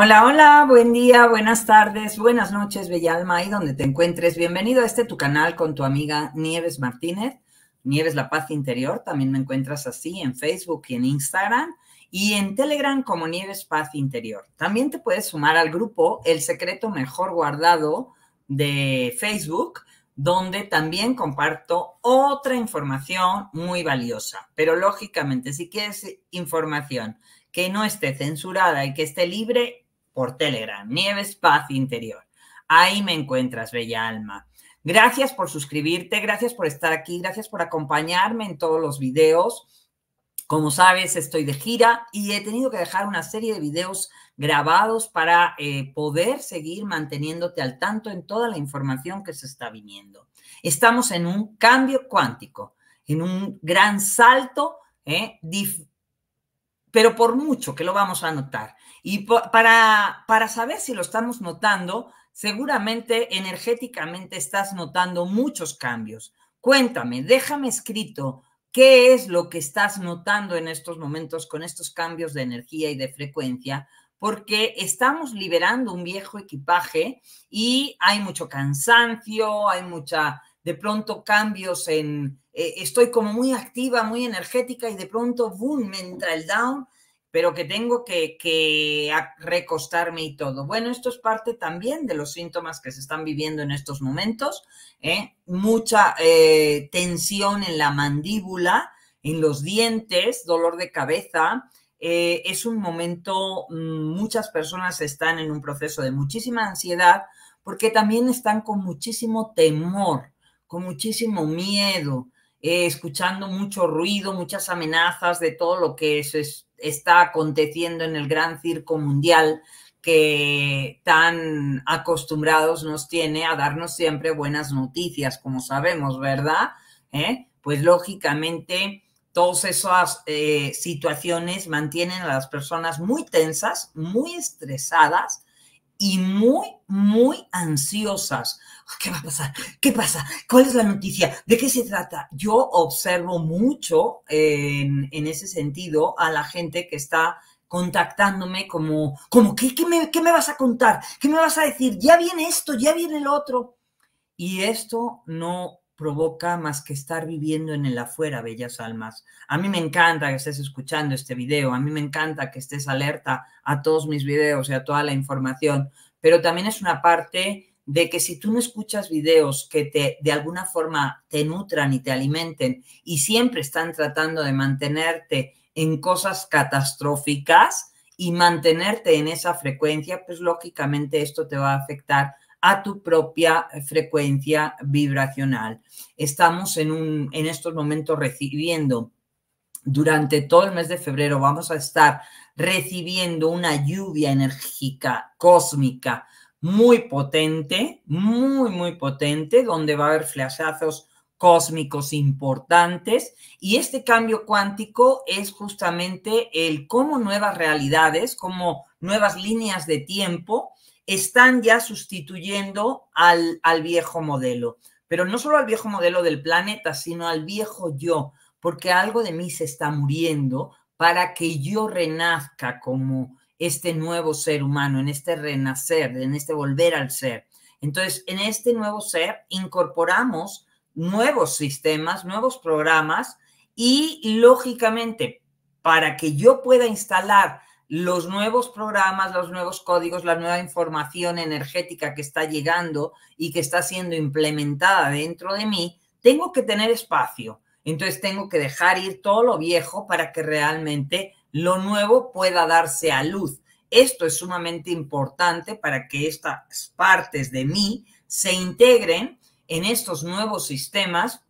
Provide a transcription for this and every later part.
Hola, hola, buen día, buenas tardes, buenas noches, bella alma, ahí donde te encuentres. Bienvenido a este tu canal con tu amiga Nieves Martínez, Nieves La Paz Interior. También me encuentras así en Facebook y en Instagram y en Telegram como Nieves Paz Interior. También te puedes sumar al grupo El Secreto Mejor Guardado de Facebook, donde también comparto otra información muy valiosa. Pero lógicamente, si quieres información que no esté censurada y que esté libre, por Telegram, Nieves Paz Interior. Ahí me encuentras, Bella Alma. Gracias por suscribirte, gracias por estar aquí, gracias por acompañarme en todos los videos. Como sabes, estoy de gira y he tenido que dejar una serie de videos grabados para eh, poder seguir manteniéndote al tanto en toda la información que se está viniendo. Estamos en un cambio cuántico, en un gran salto, eh, pero por mucho que lo vamos a notar. Y para, saber si lo estamos notando, seguramente energéticamente estás notando muchos cambios. Cuéntame, déjame escrito qué es lo que estás notando en estos momentos con estos cambios de energía y de frecuencia, porque estamos liberando un viejo equipaje y hay mucho cansancio, hay mucha, de pronto cambios en, eh, estoy como muy activa, muy energética y de pronto, boom, me entra el down pero que tengo que, recostarme y todo. Bueno, esto es parte también de los síntomas que se están viviendo en estos momentos. ¿eh? Mucha eh, tensión en la mandíbula, en los dientes, dolor de cabeza. Eh, es un momento, mm, muchas personas están en un proceso de muchísima ansiedad porque también están con muchísimo temor, con muchísimo miedo, escuchando mucho ruido, muchas amenazas de todo lo que es está aconteciendo en el gran circo mundial que tan acostumbrados nos tiene a darnos siempre buenas noticias, como sabemos, ¿verdad? ¿Eh? Pues lógicamente todas esas eh, situaciones mantienen a las personas muy tensas, muy estresadas y muy, muy ansiosas. Ah, ¿Qué va a pasar? ¿Qué pasa? ¿Cuál es la noticia? ¿De qué se trata? Yo observo mucho en, ese sentido a la gente que está contactándome como, como ¿qué, qué, me, ¿qué me vas a contar? ¿Qué me vas a decir? Ya viene esto, ya viene el otro. Y esto no provoca más que estar viviendo en el afuera, bellas almas. A mí me encanta que estés escuchando este video, a mí me encanta que estés alerta a todos mis videos y a toda la información, pero también es una parte de que si tú no escuchas videos que te de alguna forma te nutran y te alimenten y siempre están tratando de mantenerte en cosas catastróficas y mantenerte en esa frecuencia, pues lógicamente esto te va a afectar a tu propia eh, frecuencia vibracional. Estamos en, un, en estos momentos recibiendo durante todo el mes de febrero vamos a estar recibiendo una lluvia enérgica, cósmica, muy potente, muy, muy potente, donde va a haber flashazos cósmicos importantes y este cambio cuántico es justamente el cómo nuevas realidades, como nuevas líneas de tiempo están ya sustituyendo al, viejo modelo, pero no solo al viejo modelo del planeta, sino al viejo yo, porque algo de mí se está muriendo para que yo renazca como este nuevo ser humano, en este renacer, en este volver al ser. Entonces, en este nuevo ser incorporamos nuevos sistemas, nuevos programas y, lógicamente, para que yo pueda instalar los nuevos programas, los nuevos códigos, la nueva información energética que está llegando y que está siendo implementada dentro de mí, tengo que tener espacio. Entonces tengo que dejar ir todo lo viejo para que realmente lo nuevo pueda darse a luz. Esto es sumamente importante para que estas partes de mí se integren en estos nuevos sistemas,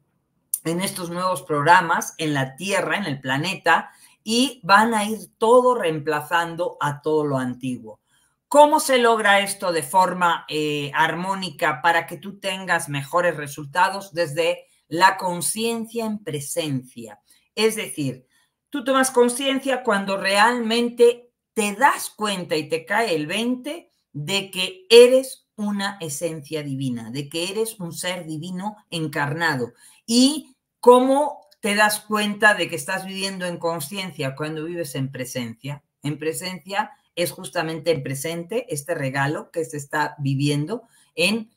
en estos nuevos programas, en la Tierra, en el planeta, y van a ir todo reemplazando a todo lo antiguo. ¿Cómo se logra esto de forma eh, armónica para que tú tengas mejores resultados desde la conciencia en presencia? Es decir, tú tomas conciencia cuando realmente te das cuenta y te cae el 20 de que eres una esencia divina, de que eres un ser divino encarnado y cómo te das cuenta de que estás viviendo en conciencia cuando vives en presencia. En presencia es justamente en presente este regalo que se está viviendo en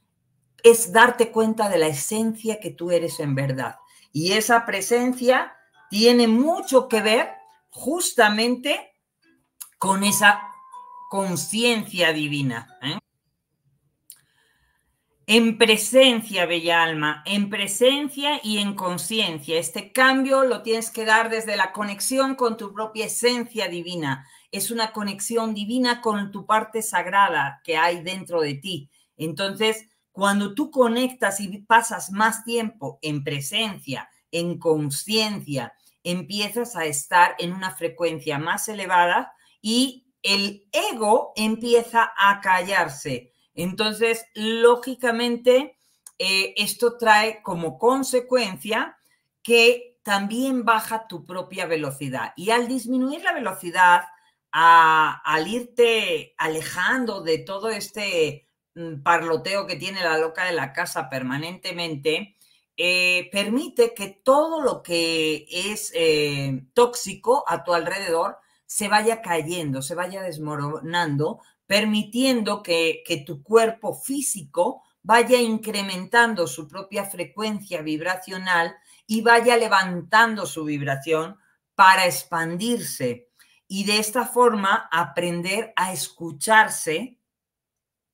es darte cuenta de la esencia que tú eres en verdad. Y esa presencia tiene mucho que ver justamente con esa conciencia divina. ¿eh? En presencia, bella alma, en presencia y en conciencia. Este cambio lo tienes que dar desde la conexión con tu propia esencia divina. Es una conexión divina con tu parte sagrada que hay dentro de ti. Entonces, cuando tú conectas y pasas más tiempo en presencia, en conciencia, empiezas a estar en una frecuencia más elevada y el ego empieza a callarse entonces, lógicamente, eh, esto trae como consecuencia que también baja tu propia velocidad. Y al disminuir la velocidad, al irte alejando de todo este mm, parloteo que tiene la loca de la casa permanentemente, eh, permite que todo lo que es eh, tóxico a tu alrededor se vaya cayendo, se vaya desmoronando, permitiendo que, tu cuerpo físico vaya incrementando su propia frecuencia vibracional y vaya levantando su vibración para expandirse y de esta forma aprender a escucharse,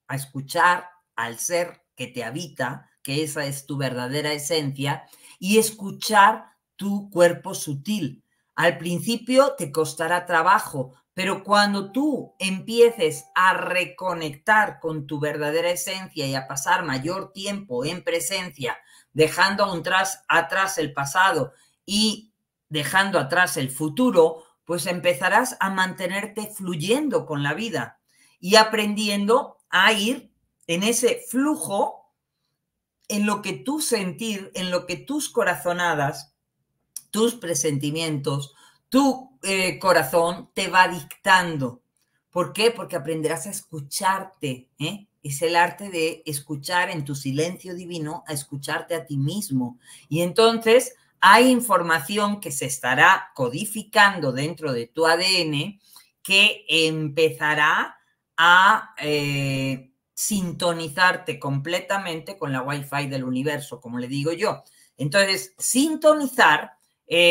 a escuchar al ser que te habita, que esa es tu verdadera esencia, y escuchar tu cuerpo sutil. Al principio te costará trabajo pero cuando tú empieces a reconectar con tu verdadera esencia y a pasar mayor tiempo en presencia, dejando atrás, atrás el pasado y dejando atrás el futuro, pues empezarás a mantenerte fluyendo con la vida y aprendiendo a ir en ese flujo, en lo que tú sentir, en lo que tus corazonadas, tus presentimientos, tu eh, corazón te va dictando. ¿Por qué? Porque aprenderás a escucharte. ¿eh? Es el arte de escuchar en tu silencio divino, a escucharte a ti mismo. Y entonces hay información que se estará codificando dentro de tu ADN que empezará a eh, sintonizarte completamente con la Wi-Fi del universo, como le digo yo. Entonces, sintonizar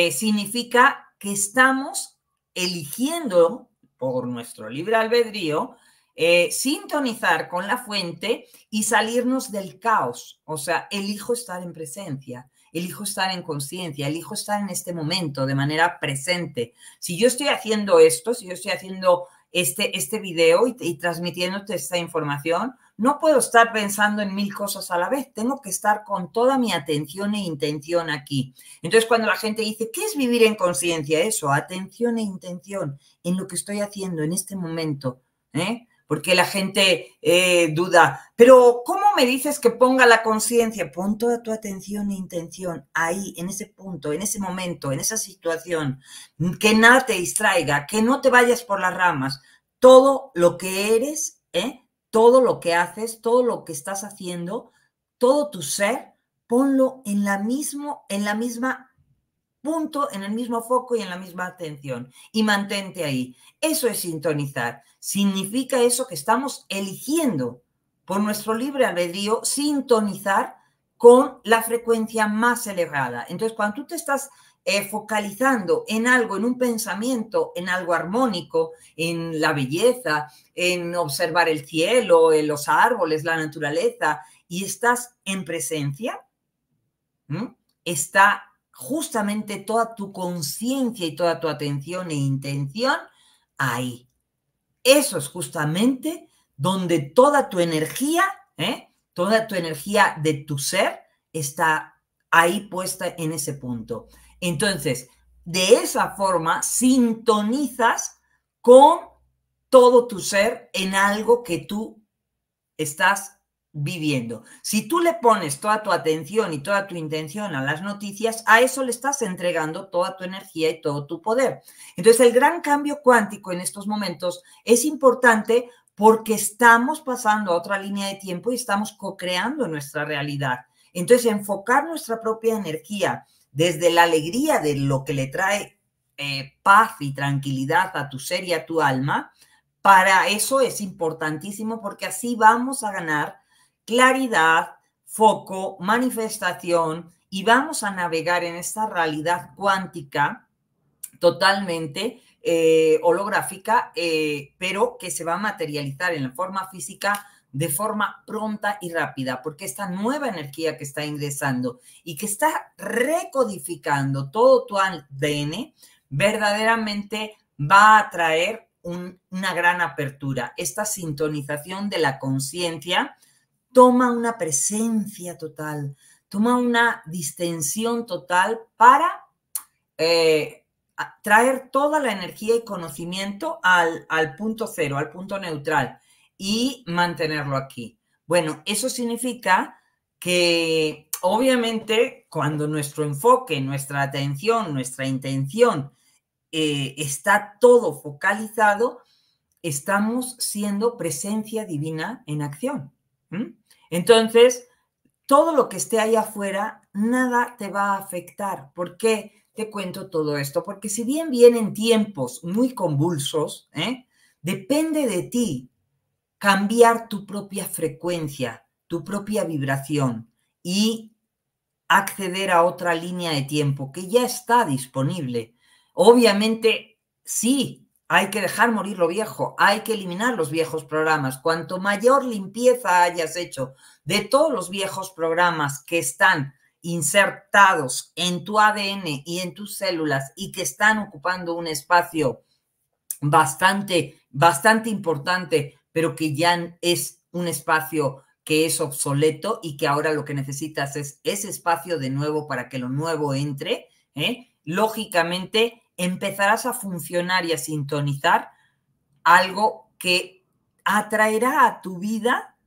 significa que estamos eligiendo por nuestro libre albedrío eh, sintonizar con la fuente y salirnos del caos. O sea, elijo estar en presencia, elijo estar en conciencia, elijo estar en este momento de manera presente. Si yo estoy haciendo esto, si yo estoy haciendo este, este video y, y transmitiéndote esta información, no puedo estar pensando en mil cosas a la vez, tengo que estar con toda mi atención e intención aquí. Entonces, cuando la gente dice, ¿qué es vivir en conciencia? Eso, atención e intención en lo que estoy haciendo en este momento. ¿eh? Porque la gente eh, duda, pero ¿cómo me dices que ponga la conciencia? Pon toda tu atención e intención ahí, en ese punto, en ese momento, en esa situación. Que nada te distraiga, que no te vayas por las ramas. Todo lo que eres, ¿eh? todo lo que haces, todo lo que estás haciendo, todo tu ser, ponlo en la mismo, en la misma punto, en el mismo foco y en la misma atención y mantente ahí. Eso es sintonizar. Significa eso que estamos eligiendo por nuestro libre albedrío sintonizar con la frecuencia más elevada. Entonces, cuando tú te estás eh, focalizando en algo, en un pensamiento, en algo armónico, en la belleza, en observar el cielo, en los árboles, la naturaleza, y estás en presencia, está justamente toda tu conciencia y toda tu atención e intención ahí. Eso es justamente donde toda tu energía, ¿eh? toda tu energía de tu ser está ahí puesta en ese punto. Entonces, de esa forma, sintonizas con todo tu ser en algo que tú estás viviendo. Si tú le pones toda tu atención y toda tu intención a las noticias, a eso le estás entregando toda tu energía y todo tu poder. Entonces, el gran cambio cuántico en estos momentos es importante porque estamos pasando a otra línea de tiempo y estamos co-creando nuestra realidad. Entonces, enfocar nuestra propia energía desde la alegría de lo que le trae eh, paz y tranquilidad a tu ser y a tu alma, para eso es importantísimo porque así vamos a ganar claridad, foco, manifestación y vamos a navegar en esta realidad cuántica totalmente eh, holográfica, eh, pero que se va a materializar en la forma física de forma pronta y rápida, porque esta nueva energía que está ingresando y que está recodificando todo tu ADN, verdaderamente va a traer una gran apertura. Esta sintonización de la conciencia toma una presencia total, toma una distensión total para eh, traer toda la energía y conocimiento al, al punto cero, al punto neutral y mantenerlo aquí. Bueno, eso significa que obviamente cuando nuestro enfoque, nuestra atención, nuestra intención eh, está todo focalizado, estamos siendo presencia divina en acción. Entonces, todo lo que esté ahí afuera, nada te va a afectar. ¿Por qué te cuento todo esto? Porque si bien vienen tiempos muy convulsos, ¿eh? depende de ti cambiar tu propia frecuencia, tu propia vibración y acceder a otra línea de tiempo que ya está disponible. Obviamente, sí, hay que dejar morir lo viejo, hay que eliminar los viejos programas. Cuanto mayor limpieza hayas hecho de todos los viejos programas que están insertados en tu ADN y en tus células y que están ocupando un espacio bastante, bastante importante pero que ya es un espacio que es obsoleto y que ahora lo que necesitas es ese espacio de nuevo para que lo nuevo entre, ¿eh? lógicamente empezarás a funcionar y a sintonizar algo que atraerá a tu vida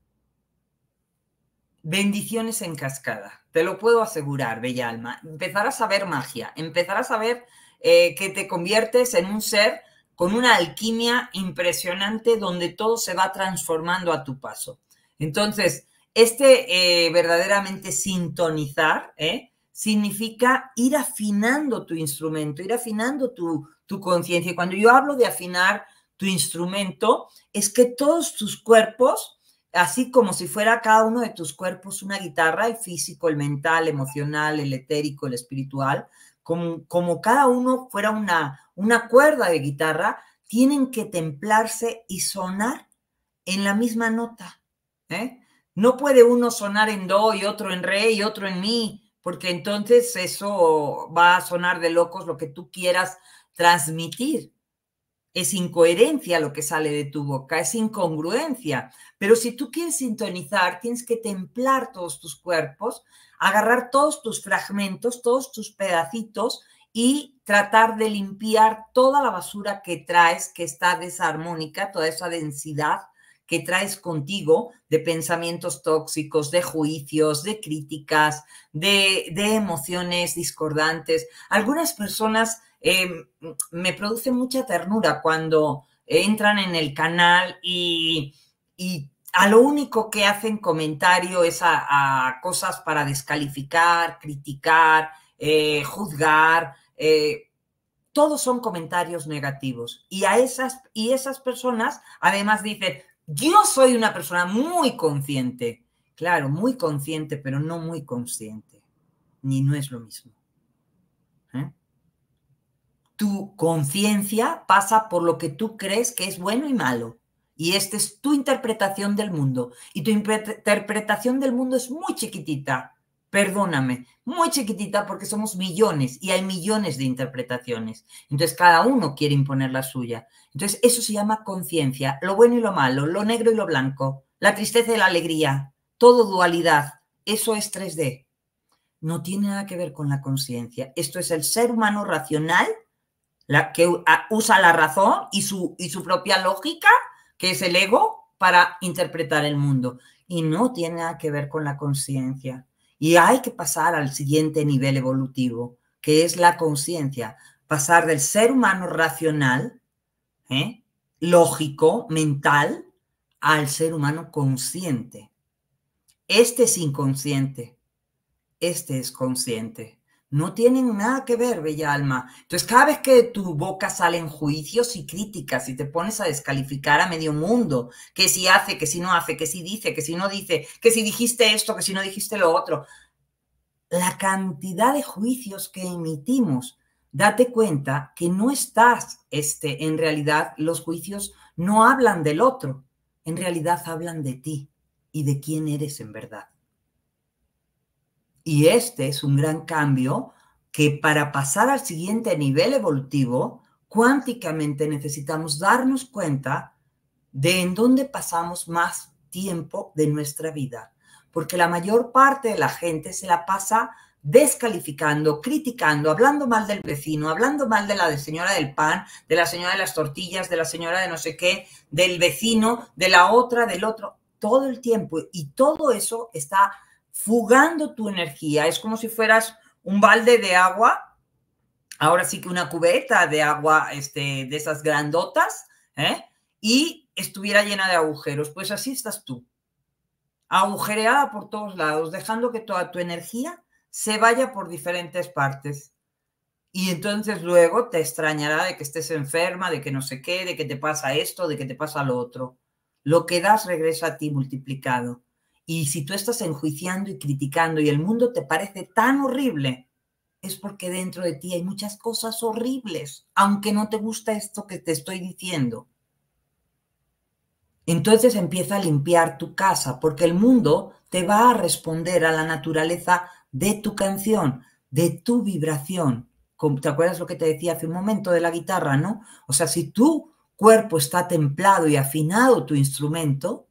bendiciones en cascada. Te lo puedo asegurar, bella alma. Empezarás a ver magia, empezarás a ver eh, que te conviertes en un ser con una alquimia impresionante donde todo se va transformando a tu paso. Entonces, este eh, verdaderamente sintonizar ¿eh? significa ir afinando tu instrumento, ir afinando tu, conciencia. Y cuando yo hablo de afinar tu instrumento, es que todos tus cuerpos, así como si fuera cada uno de tus cuerpos una guitarra, el físico, el mental, el emocional, el etérico, el espiritual, como, como cada uno fuera una, una cuerda de guitarra, tienen que templarse y sonar en la misma nota. ¿eh? No puede uno sonar en do y otro en re y otro en mi, porque entonces eso va a sonar de locos lo que tú quieras transmitir. Es incoherencia lo que sale de tu boca, es incongruencia. Pero si tú quieres sintonizar, tienes que templar todos tus cuerpos, agarrar todos tus fragmentos, todos tus pedacitos y tratar de limpiar toda la basura que traes, que está desarmónica, toda esa densidad que traes contigo de pensamientos tóxicos, de juicios, de críticas, de, emociones discordantes. Algunas personas em, me producen mucha ternura cuando entran en el canal y, a lo único que hacen comentario es a, cosas para descalificar, criticar, eh, juzgar, eh, todos son comentarios negativos. Y, a esas, y esas personas además dicen, yo soy una persona muy consciente. Claro, muy consciente, pero no muy consciente. Ni no es lo mismo. ¿Eh? Tu conciencia pasa por lo que tú crees que es bueno y malo. Y esta es tu interpretación del mundo. Y tu interpretación del mundo es muy chiquitita perdóname, muy chiquitita porque somos millones y hay millones de interpretaciones. Entonces cada uno quiere imponer la suya. Entonces eso se llama conciencia, lo bueno y lo malo, lo negro y lo blanco, la tristeza y la alegría, todo dualidad. Eso es 3D. No tiene nada que ver con la conciencia. Esto es el ser humano racional, la que usa la razón y su, y su propia lógica, que es el ego, para interpretar el mundo. Y no tiene nada que ver con la conciencia. Y hay que pasar al siguiente nivel evolutivo, que es la conciencia. Pasar del ser humano racional, ¿eh? lógico, mental, al ser humano consciente. Este es inconsciente, este es consciente no tienen nada que ver, bella alma. Entonces, cada vez que tu boca salen juicios y críticas y te pones a descalificar a medio mundo, que si hace, que si no hace, que si dice, que si no dice, que si dijiste esto, que si no dijiste lo otro, la cantidad de juicios que emitimos, date cuenta que no estás, este, en realidad los juicios no hablan del otro, en realidad hablan de ti y de quién eres en verdad. Y este es un gran cambio que para pasar al siguiente nivel evolutivo, cuánticamente necesitamos darnos cuenta de en dónde pasamos más tiempo de nuestra vida. Porque la mayor parte de la gente se la pasa descalificando, criticando, hablando mal del vecino, hablando mal de la señora del pan, de la señora de las tortillas, de la señora de no sé qué, del vecino, de la otra, del otro, todo el tiempo. Y todo eso está fugando tu energía. Es como si fueras un balde de agua, ahora sí que una cubeta de agua este, de esas grandotas, ¿eh? y estuviera llena de agujeros. Pues así estás tú, agujereada por todos lados, dejando que toda tu energía se vaya por diferentes partes. Y entonces luego te extrañará de que estés enferma, de que no sé qué, de que te pasa esto, de que te pasa lo otro. Lo que das regresa a ti multiplicado. Y si tú estás enjuiciando y criticando y el mundo te parece tan horrible, es porque dentro de ti hay muchas cosas horribles, aunque no te gusta esto que te estoy diciendo. Entonces empieza a limpiar tu casa, porque el mundo te va a responder a la naturaleza de tu canción, de tu vibración. ¿Te acuerdas lo que te decía hace un momento de la guitarra, no? O sea, si tu cuerpo está templado y afinado tu instrumento,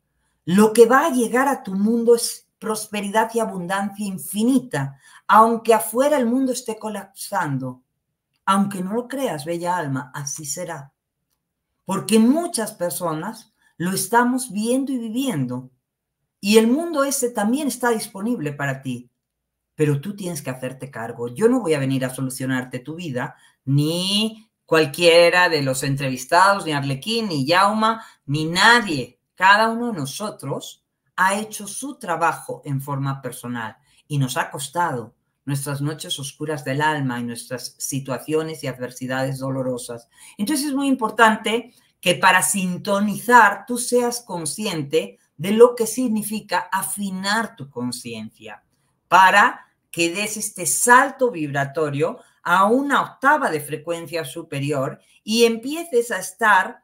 lo que va a llegar a tu mundo es prosperidad y abundancia infinita, aunque afuera el mundo esté colapsando. Aunque no lo creas, bella alma, así será. Porque muchas personas lo estamos viendo y viviendo. Y el mundo ese también está disponible para ti. Pero tú tienes que hacerte cargo. Yo no voy a venir a solucionarte tu vida, ni cualquiera de los entrevistados, ni Arlequín, ni Yauma, ni nadie. Cada uno de nosotros ha hecho su trabajo en forma personal y nos ha costado nuestras noches oscuras del alma y nuestras situaciones y adversidades dolorosas. Entonces es muy importante que para sintonizar tú seas consciente de lo que significa afinar tu conciencia para que des este salto vibratorio a una octava de frecuencia superior y empieces a estar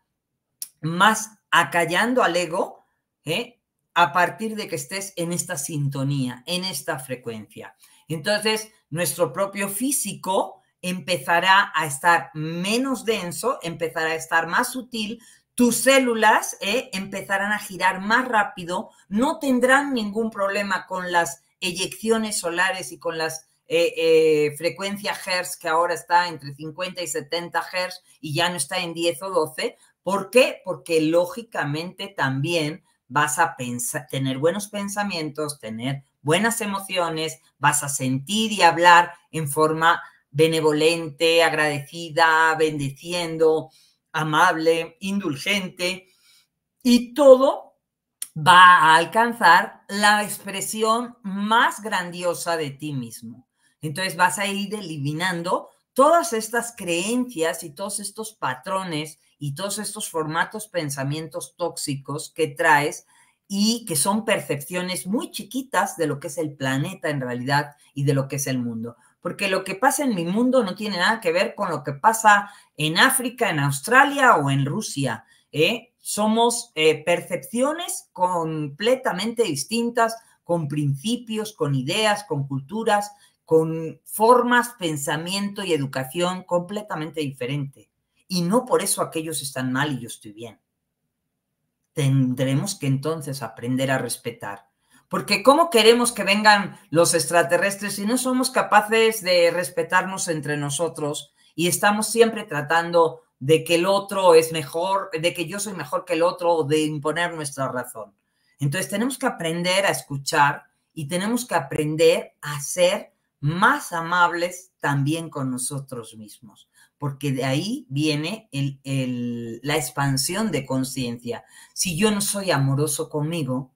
más acallando al ego ¿eh? a partir de que estés en esta sintonía, en esta frecuencia. Entonces, nuestro propio físico empezará a estar menos denso, empezará a estar más sutil, tus células ¿eh? empezarán a girar más rápido, no tendrán ningún problema con las eyecciones solares y con las eh, frecuencias Hertz que ahora está entre 50 y 70 Hertz y ya no está en 10 o 12, ¿Por qué? Porque lógicamente también vas a tener buenos pensamientos, tener buenas emociones, vas a sentir y hablar en forma benevolente, agradecida, bendeciendo, amable, indulgente, y todo va a alcanzar la expresión más grandiosa de ti mismo. Entonces vas a ir eliminando todas estas creencias y todos estos patrones y todos estos formatos, pensamientos tóxicos que traes y que son percepciones muy chiquitas de lo que es el planeta en realidad y de lo que es el mundo. Porque lo que pasa en mi mundo no tiene nada que ver con lo que pasa en África, en Australia o en Rusia. ¿eh? Somos eh, percepciones completamente distintas, con principios, con ideas, con culturas, con formas, pensamiento y educación completamente diferentes. Y no por eso aquellos están mal y yo estoy bien. Tendremos que entonces aprender a respetar. Porque ¿cómo queremos que vengan los extraterrestres si no somos capaces de respetarnos entre nosotros y estamos siempre tratando de que el otro es mejor, de que yo soy mejor que el otro o de imponer nuestra razón? Entonces tenemos que aprender a escuchar y tenemos que aprender a ser más amables también con nosotros mismos porque de ahí viene la expansión de conciencia. Si yo no soy amoroso conmigo,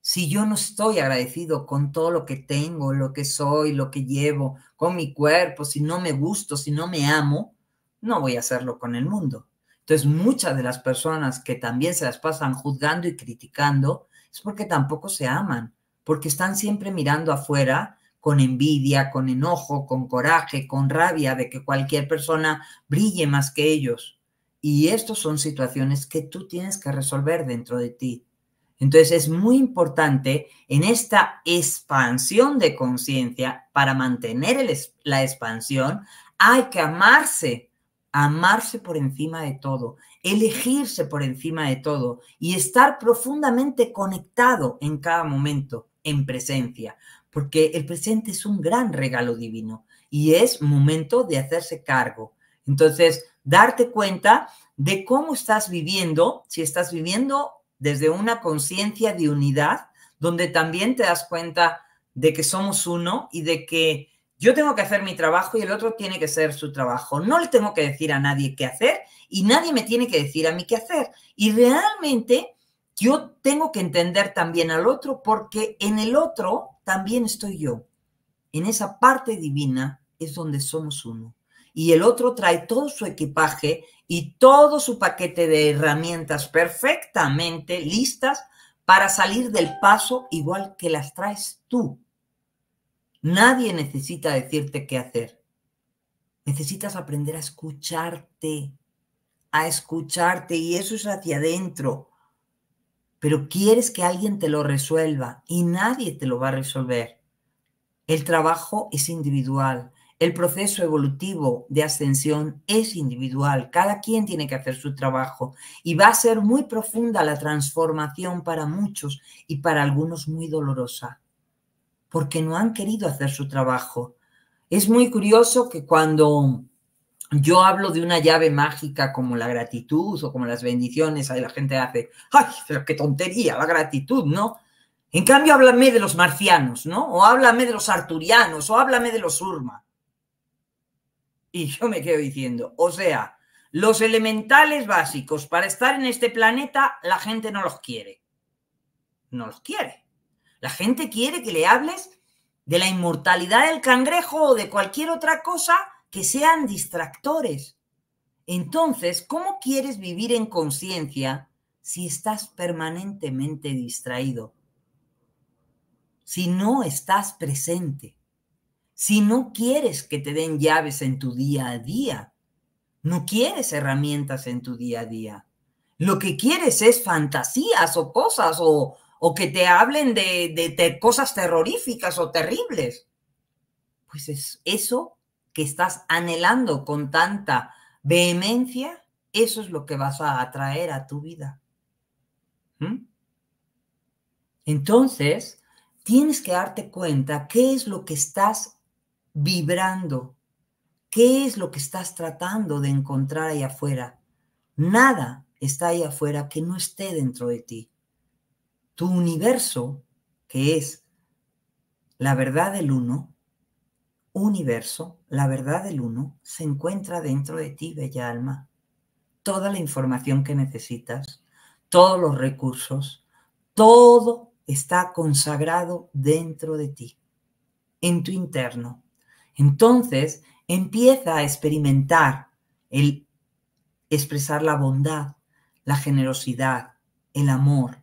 si yo no estoy agradecido con todo lo que tengo, lo que soy, lo que llevo, con mi cuerpo, si no me gusto, si no me amo, no voy a hacerlo con el mundo. Entonces, muchas de las personas que también se las pasan juzgando y criticando es porque tampoco se aman, porque están siempre mirando afuera con envidia, con enojo, con coraje, con rabia de que cualquier persona brille más que ellos. Y estas son situaciones que tú tienes que resolver dentro de ti. Entonces es muy importante en esta expansión de conciencia, para mantener la expansión, hay que amarse, amarse por encima de todo, elegirse por encima de todo y estar profundamente conectado en cada momento, en presencia, porque el presente es un gran regalo divino y es momento de hacerse cargo. Entonces, darte cuenta de cómo estás viviendo, si estás viviendo desde una conciencia de unidad, donde también te das cuenta de que somos uno y de que yo tengo que hacer mi trabajo y el otro tiene que hacer su trabajo. No le tengo que decir a nadie qué hacer y nadie me tiene que decir a mí qué hacer. Y realmente yo tengo que entender también al otro porque en el otro también estoy yo. En esa parte divina es donde somos uno. Y el otro trae todo su equipaje y todo su paquete de herramientas perfectamente listas para salir del paso igual que las traes tú. Nadie necesita decirte qué hacer. Necesitas aprender a escucharte, a escucharte y eso es hacia adentro pero quieres que alguien te lo resuelva y nadie te lo va a resolver. El trabajo es individual, el proceso evolutivo de ascensión es individual, cada quien tiene que hacer su trabajo y va a ser muy profunda la transformación para muchos y para algunos muy dolorosa, porque no han querido hacer su trabajo. Es muy curioso que cuando yo hablo de una llave mágica como la gratitud o como las bendiciones, ahí la gente hace, ¡ay, pero qué tontería, la gratitud, ¿no? En cambio, háblame de los marcianos, ¿no? O háblame de los arturianos, o háblame de los urma. Y yo me quedo diciendo, o sea, los elementales básicos para estar en este planeta, la gente no los quiere. No los quiere. La gente quiere que le hables de la inmortalidad del cangrejo o de cualquier otra cosa que sean distractores. Entonces, ¿cómo quieres vivir en conciencia si estás permanentemente distraído? Si no estás presente, si no quieres que te den llaves en tu día a día, no quieres herramientas en tu día a día. Lo que quieres es fantasías o cosas o, que te hablen de, de, cosas terroríficas o terribles. Pues es, eso estás anhelando con tanta vehemencia, eso es lo que vas a atraer a tu vida. ¿Mm? Entonces, tienes que darte cuenta qué es lo que estás vibrando, qué es lo que estás tratando de encontrar ahí afuera. Nada está ahí afuera que no esté dentro de ti. Tu universo, que es la verdad del uno, universo, la verdad del uno, se encuentra dentro de ti, bella alma. Toda la información que necesitas, todos los recursos, todo está consagrado dentro de ti, en tu interno. Entonces empieza a experimentar el expresar la bondad, la generosidad, el amor,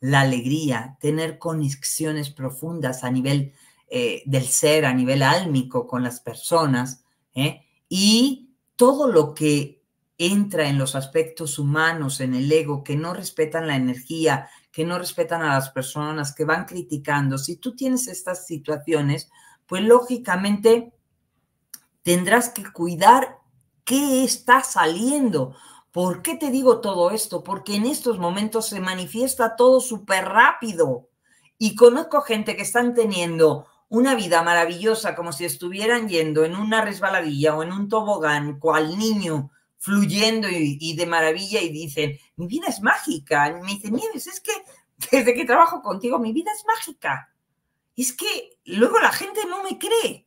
la alegría, tener conexiones profundas a nivel eh, del ser a nivel álmico con las personas ¿eh? y todo lo que entra en los aspectos humanos, en el ego, que no respetan la energía, que no respetan a las personas, que van criticando. Si tú tienes estas situaciones, pues lógicamente tendrás que cuidar qué está saliendo. ¿Por qué te digo todo esto? Porque en estos momentos se manifiesta todo súper rápido. Y conozco gente que están teniendo una vida maravillosa, como si estuvieran yendo en una resbaladilla o en un tobogán, cual niño, fluyendo y, de maravilla, y dicen, mi vida es mágica. Me dicen, Nieves, es que desde que trabajo contigo, mi vida es mágica. Es que luego la gente no me cree,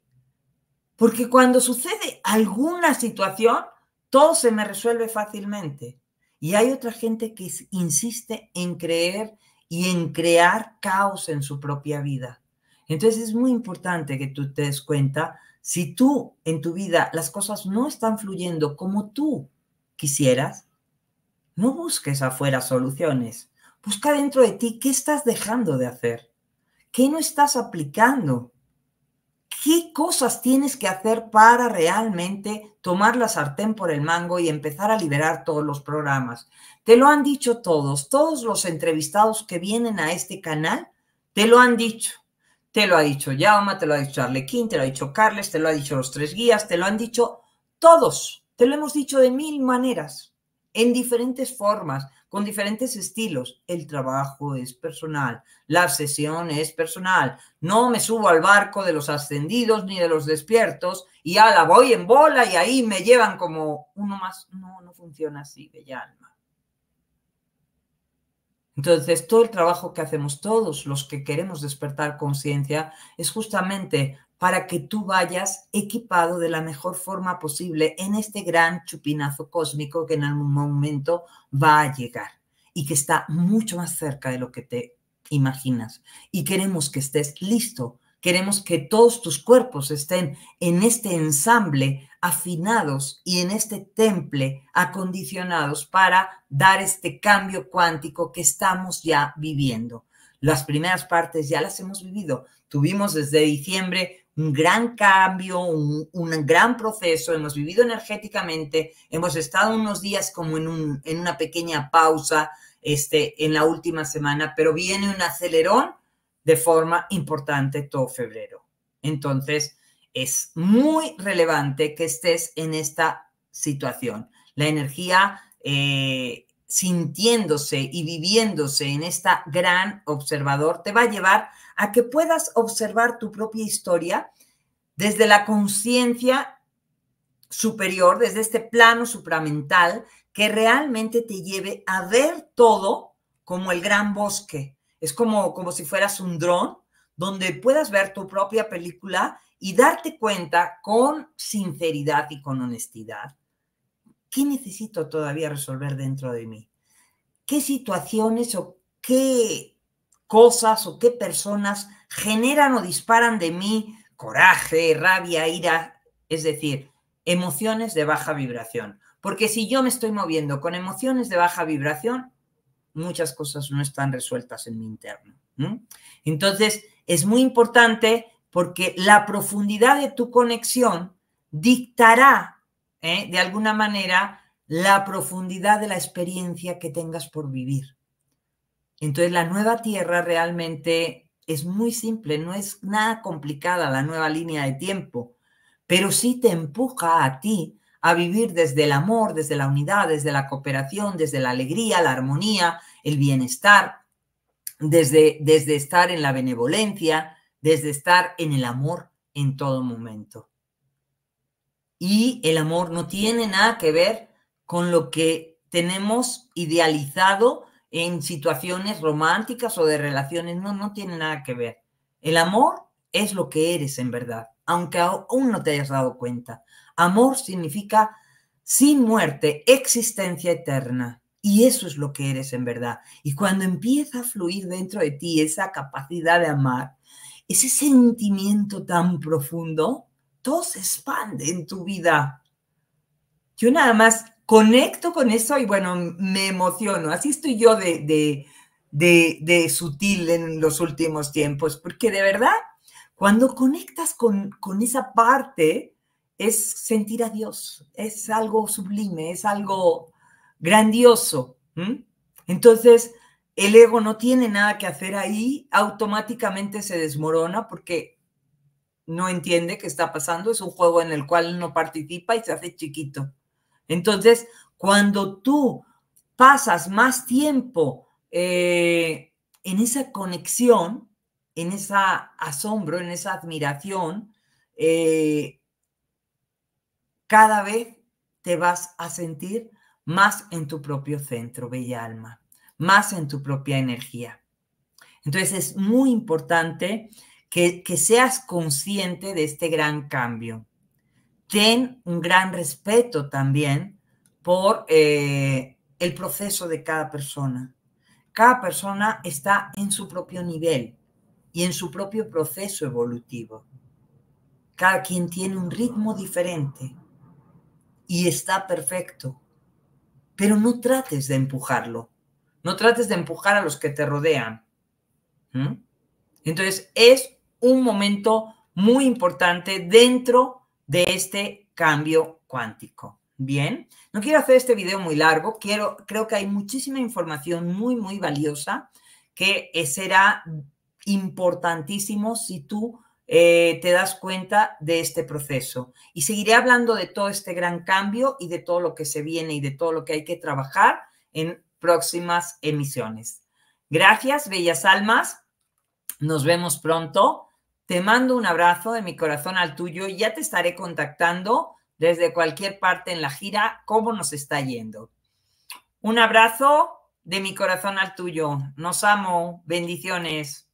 porque cuando sucede alguna situación, todo se me resuelve fácilmente. Y hay otra gente que insiste en creer y en crear caos en su propia vida. Entonces es muy importante que tú te des cuenta si tú en tu vida las cosas no están fluyendo como tú quisieras, no busques afuera soluciones. Busca dentro de ti qué estás dejando de hacer, qué no estás aplicando, qué cosas tienes que hacer para realmente tomar la sartén por el mango y empezar a liberar todos los programas. Te lo han dicho todos, todos los entrevistados que vienen a este canal, te lo han dicho te lo ha dicho Yama, te lo ha dicho Arlequín, te lo ha dicho Carles, te lo ha dicho los tres guías, te lo han dicho todos. Te lo hemos dicho de mil maneras, en diferentes formas, con diferentes estilos. El trabajo es personal, la sesión es personal. No me subo al barco de los ascendidos ni de los despiertos y ala, voy en bola y ahí me llevan como uno más. No, no funciona así, bella entonces, todo el trabajo que hacemos todos los que queremos despertar conciencia es justamente para que tú vayas equipado de la mejor forma posible en este gran chupinazo cósmico que en algún momento va a llegar y que está mucho más cerca de lo que te imaginas. Y queremos que estés listo Queremos que todos tus cuerpos estén en este ensamble afinados y en este temple acondicionados para dar este cambio cuántico que estamos ya viviendo. Las primeras partes ya las hemos vivido. Tuvimos desde diciembre un gran cambio, un, gran proceso, hemos vivido energéticamente, hemos estado unos días como en, en una pequeña pausa este, en la última semana, pero viene un acelerón de forma importante todo febrero. Entonces, es muy relevante que estés en esta situación. La energía eh, sintiéndose y viviéndose en esta gran observador te va a llevar a que puedas observar tu propia historia desde la conciencia superior, desde este plano supramental que realmente te lleve a ver todo como el gran bosque, es como, como si fueras un dron donde puedas ver tu propia película y darte cuenta con sinceridad y con honestidad qué necesito todavía resolver dentro de mí, qué situaciones o qué cosas o qué personas generan o disparan de mí coraje, rabia, ira, es decir, emociones de baja vibración. Porque si yo me estoy moviendo con emociones de baja vibración, muchas cosas no están resueltas en mi interno. Entonces, es muy importante porque la profundidad de tu conexión dictará, ¿eh? de alguna manera, la profundidad de la experiencia que tengas por vivir. Entonces, la nueva tierra realmente es muy simple, no es nada complicada la nueva línea de tiempo, pero sí te empuja a ti a vivir desde el amor, desde la unidad, desde la cooperación, desde la alegría, la armonía, el bienestar, desde, desde estar en la benevolencia, desde estar en el amor en todo momento. Y el amor no tiene nada que ver con lo que tenemos idealizado en situaciones románticas o de relaciones. No, no tiene nada que ver. El amor es lo que eres en verdad, aunque aún no te hayas dado cuenta. Amor significa sin muerte, existencia eterna. Y eso es lo que eres en verdad. Y cuando empieza a fluir dentro de ti esa capacidad de amar, ese sentimiento tan profundo, todo se expande en tu vida. Yo nada más conecto con eso y bueno, me emociono. Así estoy yo de, de, de, sutil en los últimos tiempos, porque de verdad, cuando conectas con, con esa parte, es sentir a Dios, es algo sublime, es algo grandioso. Entonces, el ego no tiene nada que hacer ahí, automáticamente se desmorona porque no entiende qué está pasando, es un juego en el cual no participa y se hace chiquito. Entonces, cuando tú pasas más tiempo eh, en esa conexión, en ese asombro, en esa admiración, eh, cada vez te vas a sentir más en tu propio centro, bella alma, más en tu propia energía. Entonces es muy importante que, seas consciente de este gran cambio. Ten un gran respeto también por eh, el proceso de cada persona. Cada persona está en su propio nivel y en su propio proceso evolutivo. Cada quien tiene un ritmo diferente y está perfecto. Pero no trates de empujarlo. No trates de empujar a los que te rodean. ¿Mm? Entonces, es un momento muy importante dentro de este cambio cuántico. Bien, no quiero hacer este video muy largo, quiero, creo que hay muchísima información muy, muy valiosa que será importantísimo si tú eh, te das cuenta de este proceso. Y seguiré hablando de todo este gran cambio y de todo lo que se viene y de todo lo que hay que trabajar en próximas emisiones. Gracias, bellas almas. Nos vemos pronto. Te mando un abrazo de mi corazón al tuyo y ya te estaré contactando desde cualquier parte en la gira cómo nos está yendo. Un abrazo de mi corazón al tuyo. Nos amo. Bendiciones.